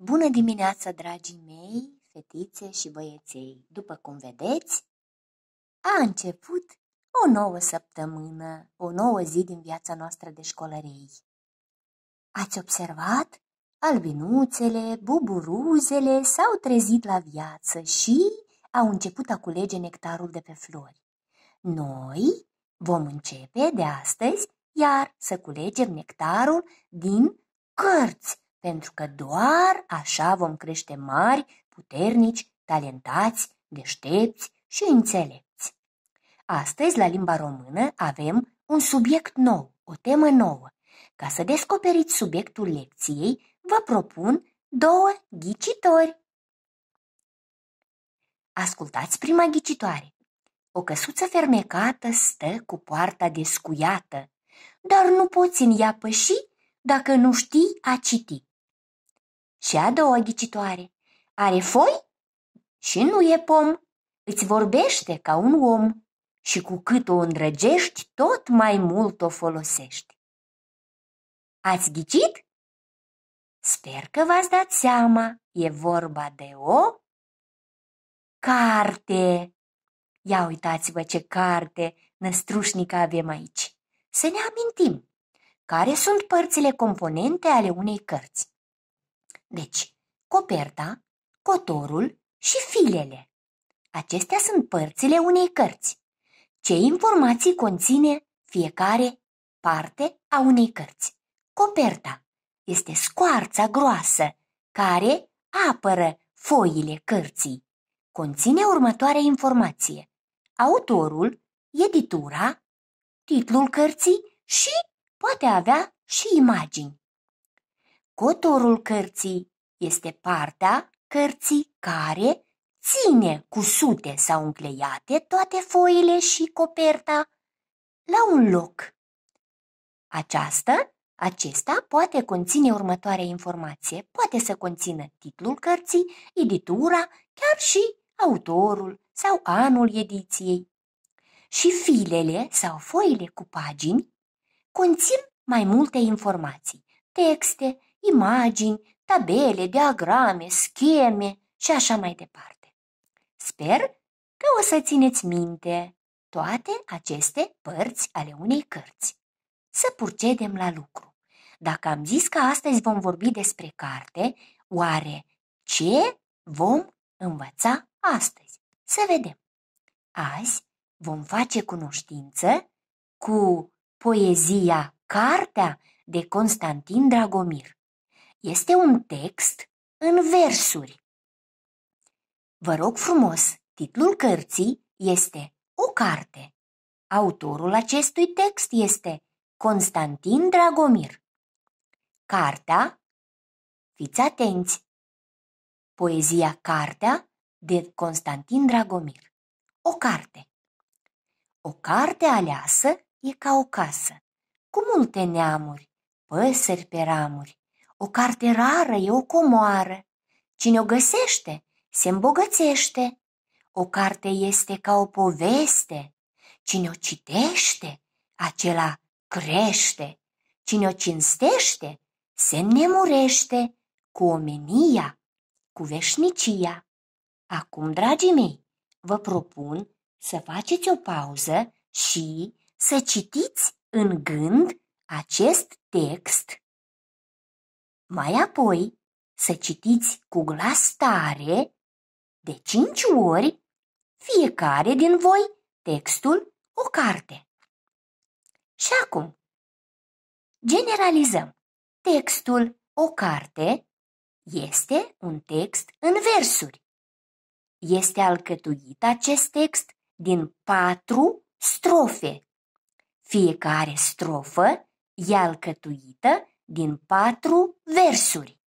Bună dimineața, dragii mei, fetițe și băieței! După cum vedeți, a început o nouă săptămână, o nouă zi din viața noastră de școlărei. Ați observat? Albinuțele, buburuzele s-au trezit la viață și au început a culege nectarul de pe flori. Noi vom începe de astăzi iar să culegem nectarul din cărți pentru că doar așa vom crește mari, puternici, talentați, deștepți și înțelepți. Astăzi, la limba română, avem un subiect nou, o temă nouă. Ca să descoperiți subiectul lecției, vă propun două ghicitori. Ascultați prima ghicitoare. O căsuță fermecată stă cu poarta descuiată, dar nu poți în ea păși dacă nu știi a citi. Și a doua ghicitoare. Are foi și nu e pom. Îți vorbește ca un om și cu cât o îndrăgești, tot mai mult o folosești. Ați ghicit? Sper că v-ați dat seama, e vorba de o carte. Ia uitați-vă ce carte năstrușnică avem aici. Să ne amintim care sunt părțile componente ale unei cărți. Deci, coperta, cotorul și filele. Acestea sunt părțile unei cărți. Ce informații conține fiecare parte a unei cărți? Coperta este scoarța groasă care apără foile cărții. Conține următoarea informație. Autorul, editura, titlul cărții și poate avea și imagini. Cotorul cărții este partea cărții care ține cu sute sau încleiate toate foile și coperta la un loc. Aceasta, acesta poate conține următoarea informație. Poate să conțină titlul cărții, editura, chiar și autorul sau anul ediției. Și filele sau foile cu pagini conțin mai multe informații, texte, imagini, tabele, diagrame, scheme și așa mai departe. Sper că o să țineți minte toate aceste părți ale unei cărți. Să procedem la lucru. Dacă am zis că astăzi vom vorbi despre carte, oare ce vom învăța astăzi? Să vedem. Azi vom face cunoștință cu poezia Cartea de Constantin Dragomir. Este un text în versuri. Vă rog frumos, titlul cărții este O carte. Autorul acestui text este Constantin Dragomir. Cartea, fiți atenți, poezia Cartea de Constantin Dragomir. O carte. O carte aleasă e ca o casă, cu multe neamuri, păsări pe ramuri, o carte rară e o comoară. Cine o găsește, se îmbogățește. O carte este ca o poveste. Cine o citește, acela crește. Cine o cinstește, se nemurește cu omenia, cu veșnicia. Acum, dragii mei, vă propun să faceți o pauză și să citiți în gând acest text mai apoi să citiți cu glas tare de cinci ori fiecare din voi textul o carte. Și acum, generalizăm. Textul o carte este un text în versuri. Este alcătuit acest text din patru strofe. Fiecare strofă e alcătuită din patru versuri.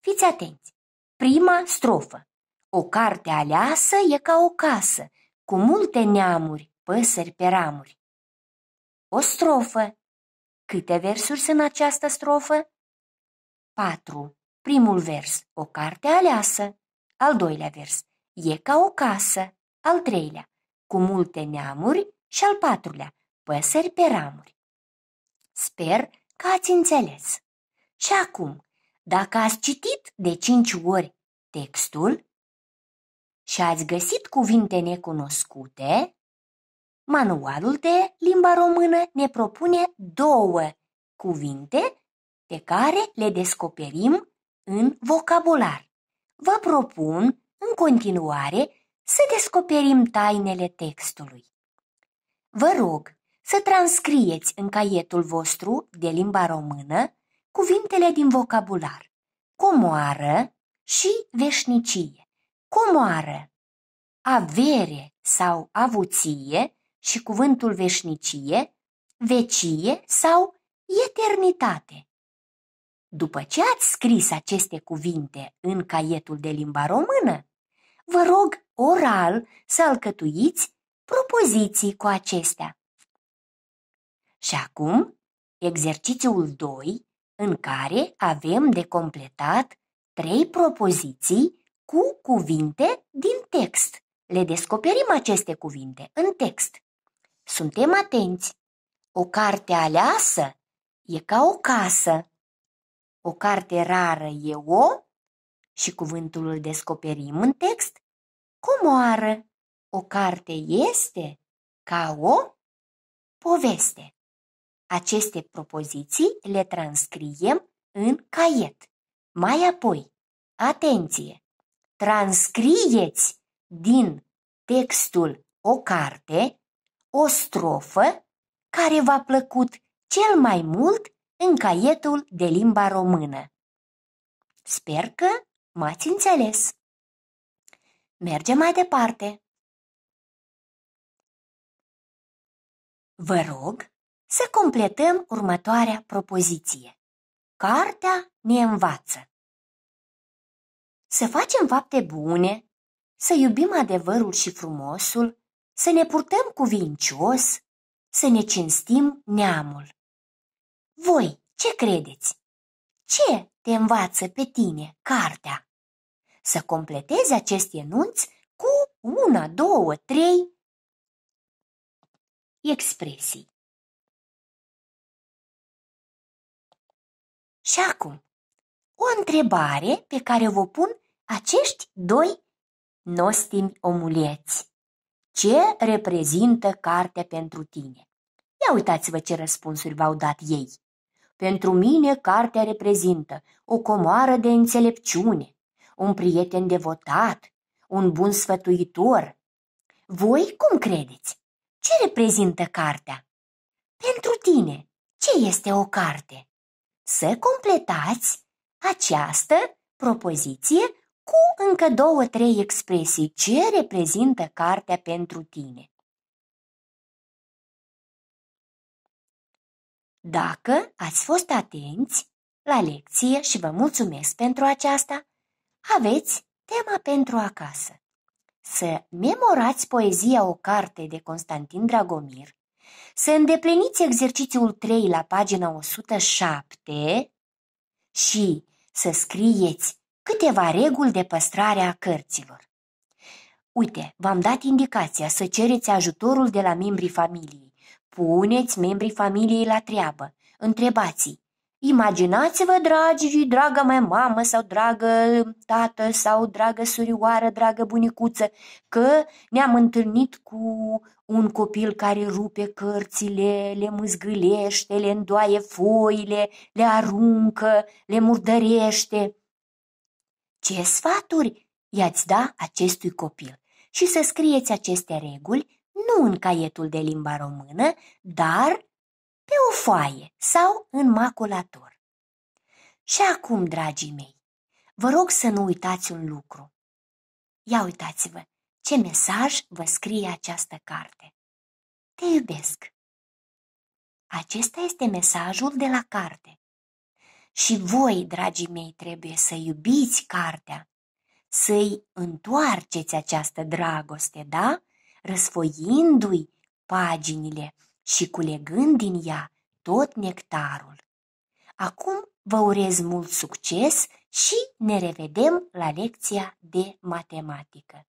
Fiți atenți! Prima strofă. O carte aleasă e ca o casă, cu multe neamuri, păsări pe ramuri. O strofă. Câte versuri sunt în această strofă? 4. Primul vers. O carte aleasă. Al doilea vers. E ca o casă. Al treilea. Cu multe neamuri. Și al patrulea. Păsări pe ramuri. Sper că ați înțeles. Și acum, dacă ați citit de cinci ori textul și ați găsit cuvinte necunoscute, manualul de limba română ne propune două cuvinte pe care le descoperim în vocabular. Vă propun, în continuare, să descoperim tainele textului. Vă rog să transcrieți în caietul vostru de limba română cuvintele din vocabular comoară și veșnicie. Comoară, avere sau avuție și cuvântul veșnicie, vecie sau eternitate. După ce ați scris aceste cuvinte în caietul de limba română, vă rog oral să alcătuiți propoziții cu acestea. Și acum, exercițiul 2, în care avem de completat trei propoziții cu cuvinte din text. Le descoperim aceste cuvinte în text. Suntem atenți! O carte aleasă e ca o casă. O carte rară e o și cuvântul îl descoperim în text. Comoară. O carte este ca o poveste. Aceste propoziții le transcriem în caiet. Mai apoi, atenție! Transcrieți din textul o carte, o strofă care v-a plăcut cel mai mult în caietul de limba română. Sper că m-ați înțeles. Mergem mai departe. Vă rog să completăm următoarea propoziție. Cartea ne învață. Să facem fapte bune, să iubim adevărul și frumosul, să ne purtăm cuvincios, să ne cinstim neamul. Voi ce credeți? Ce te învață pe tine cartea? Să completezi acest enunț cu una, două, trei expresii. Și acum, o întrebare pe care vă pun acești doi nostimi omuleți. Ce reprezintă cartea pentru tine? Ia uitați-vă ce răspunsuri v-au dat ei. Pentru mine, cartea reprezintă o comoară de înțelepciune, un prieten devotat, un bun sfătuitor. Voi cum credeți? Ce reprezintă cartea? Pentru tine, ce este o carte? să completați această propoziție cu încă două-trei expresii ce reprezintă cartea pentru tine. Dacă ați fost atenți la lecție și vă mulțumesc pentru aceasta, aveți tema pentru acasă. Să memorați poezia O carte de Constantin Dragomir să îndepliniți exercițiul 3 la pagina 107 și să scrieți câteva reguli de păstrare a cărților. Uite, v-am dat indicația să cereți ajutorul de la membrii familiei. Puneți membrii familiei la treabă. Întrebați-i, Imaginați-vă, dragi, dragă mea mamă sau dragă tată sau dragă surioară, dragă bunicuță, că ne-am întâlnit cu un copil care rupe cărțile, le mâzgâlește, le îndoaie foile, le aruncă, le murdărește. Ce sfaturi i-ați da acestui copil? Și să scrieți aceste reguli nu în caietul de limba română, dar pe o foaie sau în maculator. Și acum, dragii mei, vă rog să nu uitați un lucru. Ia uitați-vă ce mesaj vă scrie această carte. Te iubesc. Acesta este mesajul de la carte. Și voi, dragii mei, trebuie să iubiți cartea, să-i întoarceți această dragoste, da? răsfoindu i paginile, și culegând din ea tot nectarul. Acum vă urez mult succes și ne revedem la lecția de matematică.